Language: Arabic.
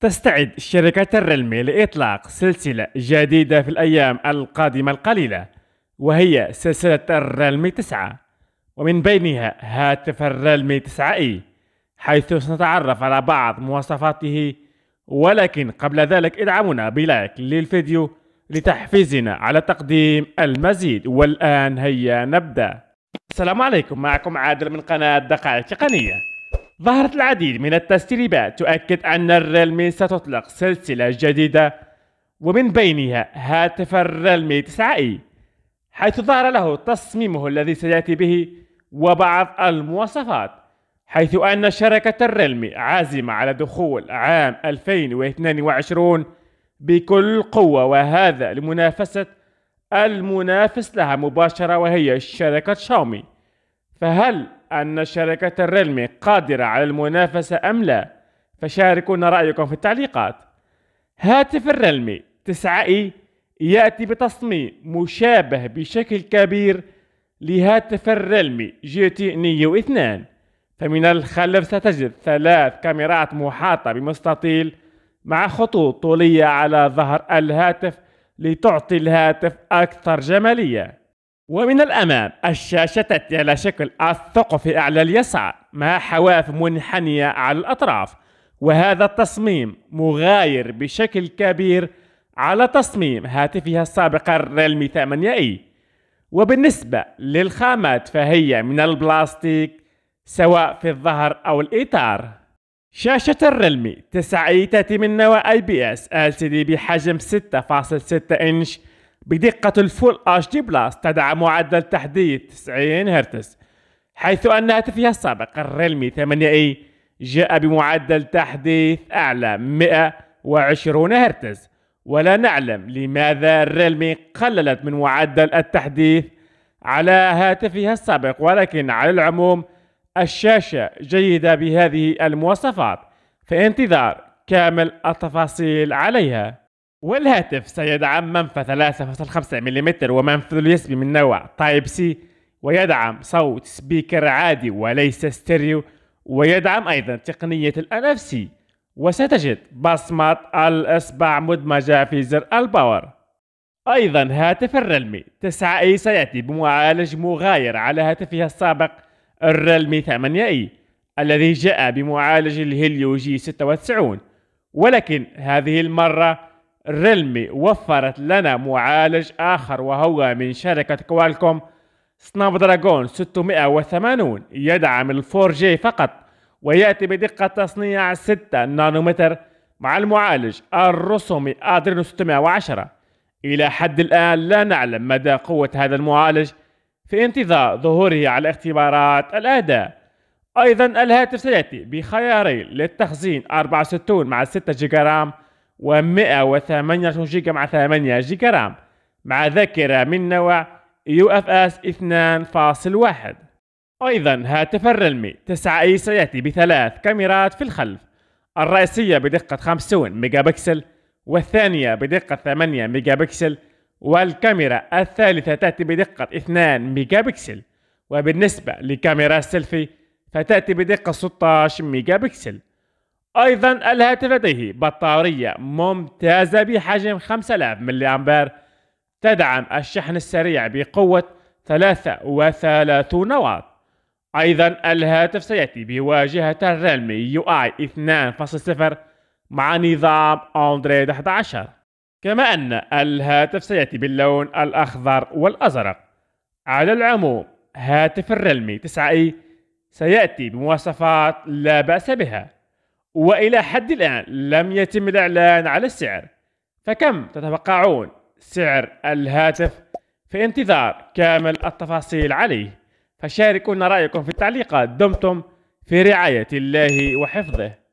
تستعد شركة الرلمي لإطلاق سلسلة جديدة في الأيام القادمة القليلة وهي سلسلة الرلمي 9 ومن بينها هاتف الرلمي 9 اي حيث سنتعرف على بعض مواصفاته ولكن قبل ذلك ادعمونا بلايك للفيديو لتحفيزنا على تقديم المزيد والآن هيا نبدأ السلام عليكم معكم عادل من قناة دقائق تقنية ظهرت العديد من التسريبات تؤكد أن الريلمي ستطلق سلسلة جديدة ومن بينها هاتف الريلمي 9 اي حيث ظهر له تصميمه الذي سيأتي به وبعض المواصفات حيث أن شركة الريلمي عازمة على دخول عام 2022 بكل قوة وهذا لمنافسة المنافس لها مباشرة وهي شركة شاومي فهل أن شركة الريلمي قادرة على المنافسة أم لا؟ فشاركونا رأيكم في التعليقات هاتف الريلمي 9 اي يأتي بتصميم مشابه بشكل كبير لهاتف الريلمي جي تي نيو 2 فمن الخلف ستجد ثلاث كاميرات محاطة بمستطيل مع خطوط طولية على ظهر الهاتف لتعطي الهاتف أكثر جمالية ومن الأمام الشاشة تأتي على شكل الثقف أعلى اليسار مع حواف منحنية على الأطراف وهذا التصميم مغاير بشكل كبير على تصميم هاتفها السابق الريلمي 8 اي وبالنسبة للخامات فهي من البلاستيك سواء في الظهر أو الإطار شاشة الريلمي 9 اي تأتي من نواه اي بي اس LCD بحجم 6.6 إنش بدقة الفول اتش دي بلس تدعم معدل تحديث 90 هرتز حيث أن هاتفها السابق الريلمي 8 اي جاء بمعدل تحديث أعلى 120 هرتز ولا نعلم لماذا الريلمي قللت من معدل التحديث على هاتفها السابق ولكن على العموم الشاشة جيدة بهذه المواصفات في انتظار كامل التفاصيل عليها والهاتف سيدعم منفى 3.5 ملم ومنفذ USB من نوع تايب سي ويدعم صوت سبيكر عادي وليس ستيريو ويدعم أيضا تقنية الـ NFC وستجد بصمة الإصبع مدمجة في زر الباور أيضا هاتف الريلمي 9 اي سيأتي بمعالج مغاير على هاتفها السابق الريلمي 8 اي الذي جاء بمعالج الهيليو جي 96 ولكن هذه المرة ريلمي وفرت لنا معالج آخر وهو من شركة كوالكوم سناب دراجون 680 يدعم الفور جي فقط ويأتي بدقة تصنيع 6 نانومتر مع المعالج الرسومي أدرينو 610 إلى حد الآن لا نعلم مدى قوة هذا المعالج في انتظار ظهوره على اختبارات الأداء أيضا الهاتف سيأتي بخيارين للتخزين 64 مع 6 جيجا رام و128 جيجا مع 8 جيجا رام مع ذاكرة من نوع UFS 2.1 أيضا هاتف الرلمي 9 اي سيأتي بثلاث كاميرات في الخلف الرئيسية بدقة 50 ميجا بكسل والثانية بدقة 8 ميجا بكسل والكاميرا الثالثة تأتي بدقة 2 ميجا بكسل وبالنسبة لكاميرا السيلفي فتأتي بدقة 16 ميجا بكسل أيضا الهاتف لديه بطارية ممتازة بحجم 5000 ملي أمبير تدعم الشحن السريع بقوة 33 واط أيضا الهاتف سيأتي بواجهة الريلمي يو آي 2.0 مع نظام أندرويد 11 كما أن الهاتف سيأتي باللون الأخضر والأزرق على العموم هاتف الريلمي 9 اي سيأتي بمواصفات لا بأس بها وإلى حد الآن لم يتم الإعلان على السعر فكم تتوقعون سعر الهاتف في انتظار كامل التفاصيل عليه فشاركونا رأيكم في التعليقات دمتم في رعاية الله وحفظه